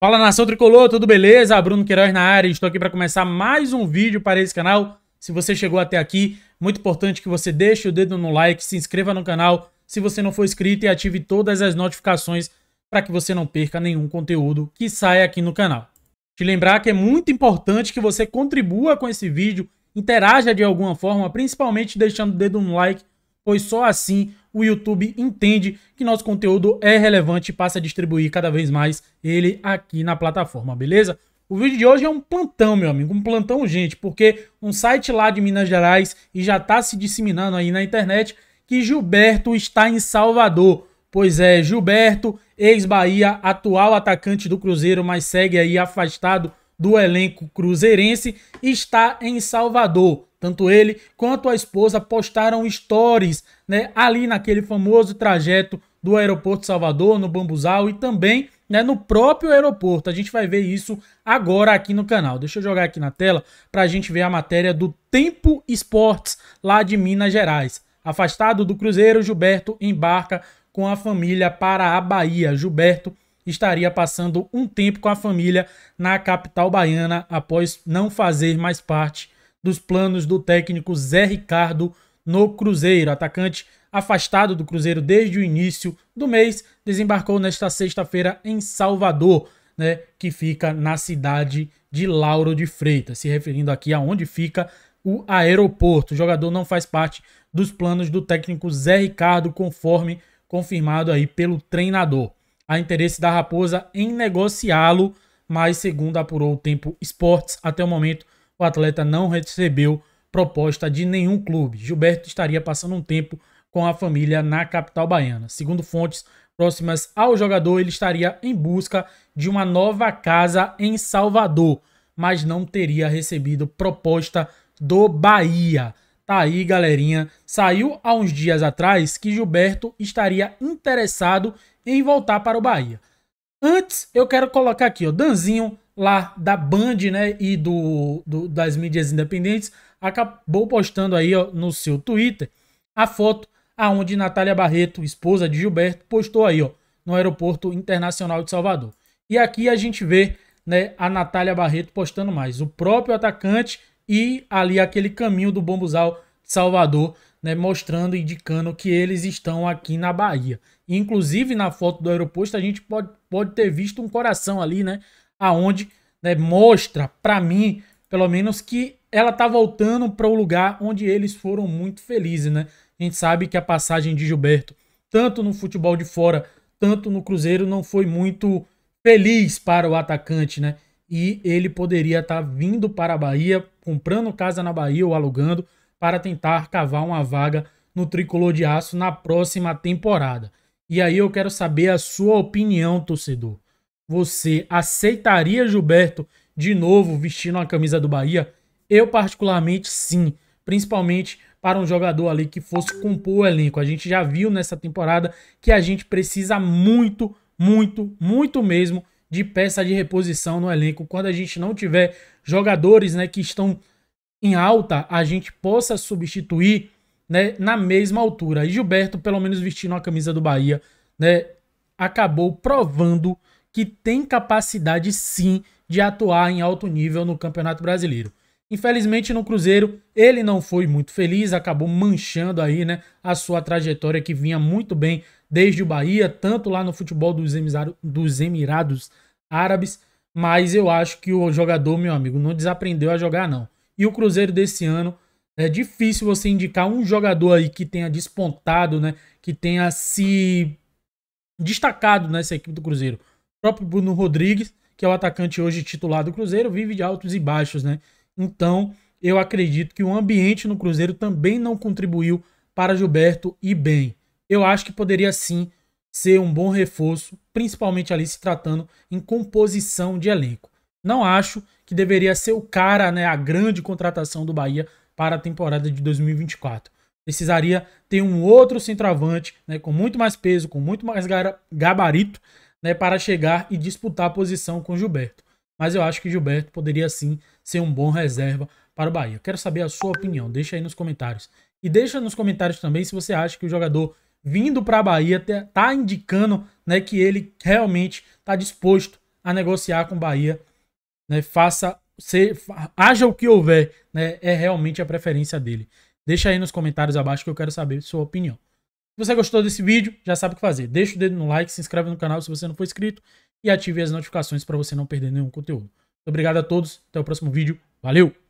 Fala nação tricolor, tudo beleza? Bruno Queiroz na área, estou aqui para começar mais um vídeo para esse canal. Se você chegou até aqui, muito importante que você deixe o dedo no like, se inscreva no canal se você não for inscrito e ative todas as notificações para que você não perca nenhum conteúdo que sai aqui no canal. Te lembrar que é muito importante que você contribua com esse vídeo, interaja de alguma forma, principalmente deixando o dedo no like, pois só assim o YouTube entende que nosso conteúdo é relevante e passa a distribuir cada vez mais ele aqui na plataforma, beleza? O vídeo de hoje é um plantão, meu amigo, um plantão gente, porque um site lá de Minas Gerais e já está se disseminando aí na internet que Gilberto está em Salvador. Pois é, Gilberto, ex-Bahia, atual atacante do Cruzeiro, mas segue aí afastado do elenco cruzeirense está em Salvador. Tanto ele quanto a esposa postaram stories né, ali naquele famoso trajeto do aeroporto de Salvador, no Bambuzal e também né, no próprio aeroporto. A gente vai ver isso agora aqui no canal. Deixa eu jogar aqui na tela para a gente ver a matéria do Tempo Esportes, lá de Minas Gerais. Afastado do Cruzeiro, Gilberto embarca com a família para a Bahia. Gilberto estaria passando um tempo com a família na capital baiana após não fazer mais parte dos planos do técnico Zé Ricardo no Cruzeiro. Atacante afastado do Cruzeiro desde o início do mês, desembarcou nesta sexta-feira em Salvador, né, que fica na cidade de Lauro de Freitas, se referindo aqui a onde fica o aeroporto. O jogador não faz parte dos planos do técnico Zé Ricardo, conforme confirmado aí pelo treinador. Há interesse da Raposa em negociá-lo, mas, segundo apurou o Tempo Esportes, até o momento o atleta não recebeu proposta de nenhum clube. Gilberto estaria passando um tempo com a família na capital baiana. Segundo fontes próximas ao jogador, ele estaria em busca de uma nova casa em Salvador, mas não teria recebido proposta do Bahia. Tá aí, galerinha. Saiu há uns dias atrás que Gilberto estaria interessado em voltar para o Bahia. Antes, eu quero colocar aqui, ó, Danzinho, lá da Band, né, e do, do das mídias independentes, acabou postando aí ó, no seu Twitter a foto aonde Natália Barreto, esposa de Gilberto, postou aí, ó, no Aeroporto Internacional de Salvador. E aqui a gente vê, né, a Natália Barreto postando mais. O próprio atacante e ali aquele caminho do Bombuzal Salvador, né, mostrando e indicando que eles estão aqui na Bahia. Inclusive na foto do aeroporto a gente pode, pode ter visto um coração ali, né, aonde né, mostra para mim, pelo menos que ela tá voltando para o lugar onde eles foram muito felizes, né? A gente sabe que a passagem de Gilberto, tanto no futebol de fora, tanto no Cruzeiro, não foi muito feliz para o atacante, né? e ele poderia estar tá vindo para a Bahia, comprando casa na Bahia ou alugando, para tentar cavar uma vaga no tricolor de aço na próxima temporada. E aí eu quero saber a sua opinião, torcedor. Você aceitaria Gilberto de novo vestindo a camisa do Bahia? Eu, particularmente, sim. Principalmente para um jogador ali que fosse compor o elenco. A gente já viu nessa temporada que a gente precisa muito, muito, muito mesmo de peça de reposição no elenco. Quando a gente não tiver jogadores né, que estão em alta, a gente possa substituir né, na mesma altura. E Gilberto, pelo menos vestindo a camisa do Bahia, né, acabou provando que tem capacidade sim de atuar em alto nível no Campeonato Brasileiro. Infelizmente no Cruzeiro ele não foi muito feliz, acabou manchando aí, né, a sua trajetória que vinha muito bem desde o Bahia, tanto lá no futebol dos, Emisar, dos Emirados Árabes, mas eu acho que o jogador, meu amigo, não desaprendeu a jogar não. E o Cruzeiro desse ano é difícil você indicar um jogador aí que tenha despontado, né, que tenha se destacado nessa equipe do Cruzeiro. O próprio Bruno Rodrigues, que é o atacante hoje titular do Cruzeiro, vive de altos e baixos, né? Então, eu acredito que o ambiente no Cruzeiro também não contribuiu para Gilberto e bem. Eu acho que poderia sim ser um bom reforço, principalmente ali se tratando em composição de elenco. Não acho que deveria ser o cara, né, a grande contratação do Bahia para a temporada de 2024. Precisaria ter um outro centroavante, né, com muito mais peso, com muito mais gabarito, né, para chegar e disputar a posição com Gilberto mas eu acho que Gilberto poderia sim ser um bom reserva para o Bahia. Quero saber a sua opinião, deixa aí nos comentários. E deixa nos comentários também se você acha que o jogador vindo para a Bahia tá indicando né, que ele realmente está disposto a negociar com o Bahia. Né, faça, se, haja o que houver, né, é realmente a preferência dele. Deixa aí nos comentários abaixo que eu quero saber sua opinião. Se você gostou desse vídeo, já sabe o que fazer. Deixa o dedo no like, se inscreve no canal se você não for inscrito e ative as notificações para você não perder nenhum conteúdo. Muito obrigado a todos, até o próximo vídeo. Valeu!